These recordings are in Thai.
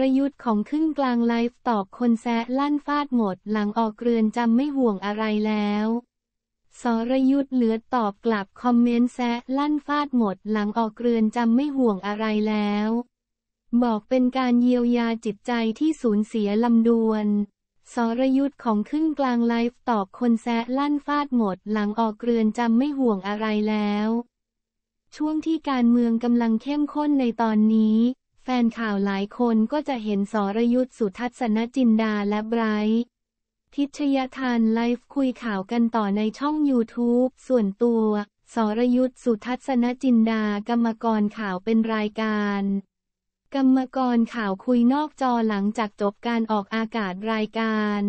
รยุทธ์ของครึ่งกลางไลฟ์ตอบคนแซะลั่นฟาดหมดหลังออกเรือนจำไม่ห่วงอะไรแล้ว สรยุทธ์เหลือตอบกลับคอมเมนต์แซะลั่นฟาดหมดหลังออกเรือนจำไม่ห่วงอะไรแล้ว บอกเป็นการเยียวยาจิตใจที่สูญเสียลำดวนสรยุทธ์ของครึ่งกลางไลฟ์ตอบคนแซะลั่นฟาดหมดหลังออกเรือนจำไม่ห่วงอะไรแล้ว ช่วงที่การเมืองกำลังเข้มข้นในตอนนี้แฟนข่าวหลายคนก็จะเห็นสรยุทธสุทัศนจินดาและไบรท์ทิชยทานไลฟ์คุยข่าวกันต่อในช่อง YouTube ส่วนตัวสรยุทธสุทัศนจินดากรรมกรข่าวเป็นรายการ กรรมกรข่าวคุยนอกจอหลังจากจบการออกอากาศรายการ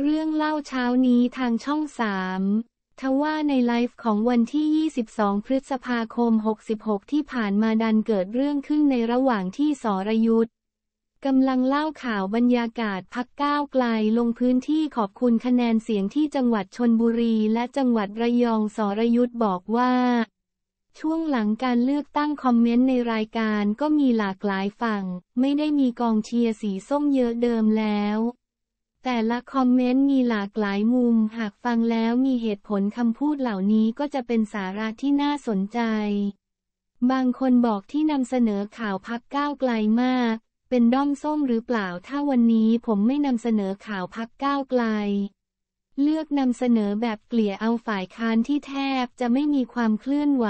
เรื่องเล่าเช้านี้ทางช่องสามทว่าในไลฟ์ของวันที่ 22 พฤษภาคม 66 ที่ผ่านมาดันเกิดเรื่องขึ้นในระหว่างที่สรยุทธกำลังเล่าข่าวบรรยากาศพักก้าวไกลลงพื้นที่ขอบคุณคะแนนเสียงที่จังหวัดชนบุรีและจังหวัดระยองสรยุทธบอกว่า ช่วงหลังการเลือกตั้งคอมเมนต์ในรายการก็มีหลากหลายฝั่ง ไม่ได้มีกองเชียร์สีส้มเยอะเดิมแล้วแต่ละคอมเมนต์มีหลากหลายมุม หากฟังแล้วมีเหตุผลคำพูดเหล่านี้ก็จะเป็นสาระที่น่าสนใจ บางคนบอกที่นำเสนอข่าวพักก้าวไกลมาก เป็นด้อมส้มหรือเปล่า ถ้าวันนี้ผมไม่นำเสนอข่าวพักก้าวไกล เลือกนำเสนอแบบเกลี่ยเอาฝ่ายค้านที่แทบจะไม่มีความเคลื่อนไหว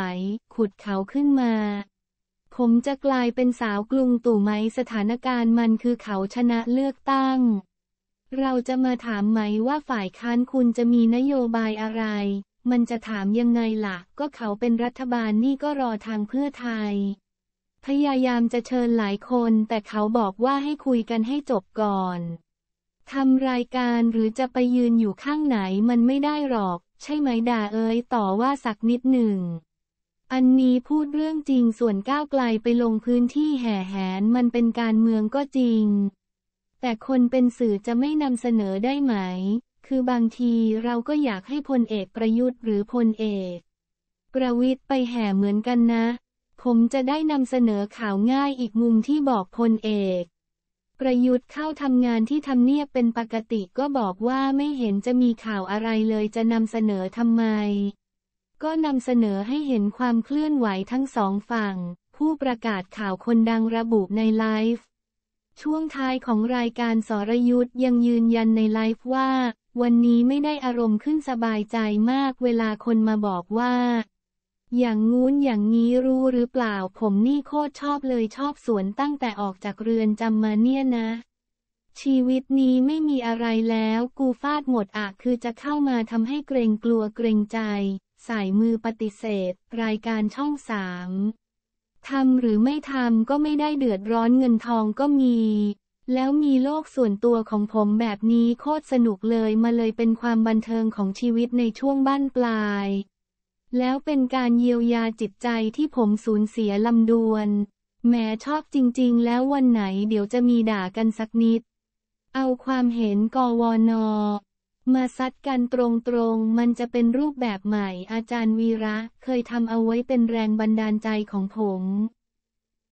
ขุดเขาขึ้นมา ผมจะกลายเป็นสาวกรุงตู่ไหมสถานการณ์มันคือเขาชนะเลือกตั้งเราจะมาถามไหมว่าฝ่ายค้านคุณจะมีนโยบายอะไร มันจะถามยังไงล่ะ ก็เขาเป็นรัฐบาลนี่ก็รอทางเพื่อไทย พยายามจะเชิญหลายคน แต่เขาบอกว่าให้คุยกันให้จบก่อนทำรายการหรือจะไปยืนอยู่ข้างไหนมันไม่ได้หรอก ใช่ไหมด่าเอ้ยต่อว่าสักนิดหนึ่งอันนี้พูดเรื่องจริงส่วนก้าวไกลไปลงพื้นที่แห่แหนมันเป็นการเมืองก็จริงแต่คนเป็นสื่อจะไม่นำเสนอได้ไหม คือบางทีเราก็อยากให้พลเอกประยุทธ์หรือพลเอก ประวิทย์ไปแห่เหมือนกันนะ ผมจะได้นำเสนอข่าวง่ายอีกมุมที่บอกพลเอก ประยุทธ์เข้าทำงานที่ทำเนียบเป็นปกติก็บอกว่าไม่เห็นจะมีข่าวอะไรเลยจะนำเสนอทำไม ก็นำเสนอให้เห็นความเคลื่อนไหวทั้งสองฝั่ง ผู้ประกาศข่าวคนดังระบุในไลฟ์ช่วงท้ายของรายการสรยุทธ์ยังยืนยันในไลฟ์ว่า วันนี้ไม่ได้อารมณ์ขึ้นสบายใจมากเวลาคนมาบอกว่า อย่างงู้นอย่างนี้รู้หรือเปล่าผมนี่โคตรชอบเลยชอบสวนตั้งแต่ออกจากเรือนจำมาเนี่ยนะ ชีวิตนี้ไม่มีอะไรแล้วกูฟาดหมดอะคือจะเข้ามาทำให้เกรงกลัวเกรงใจ สายมือปฏิเสธ รายการช่องสามทำหรือไม่ทำก็ไม่ได้เดือดร้อนเงินทองก็มี แล้วมีโลกส่วนตัวของผมแบบนี้โคตรสนุกเลยมาเลยเป็นความบันเทิงของชีวิตในช่วงบ้านปลาย แล้วเป็นการเยียวยาจิตใจที่ผมสูญเสียลำดวนแหมชอบจริงๆแล้ววันไหนเดี๋ยวจะมีด่ากันสักนิด เอาความเห็นกวนมาซัดกันตรงๆ มันจะเป็นรูปแบบใหม่ อาจารย์วีระเคยทำเอาไว้เป็นแรงบันดาลใจของผม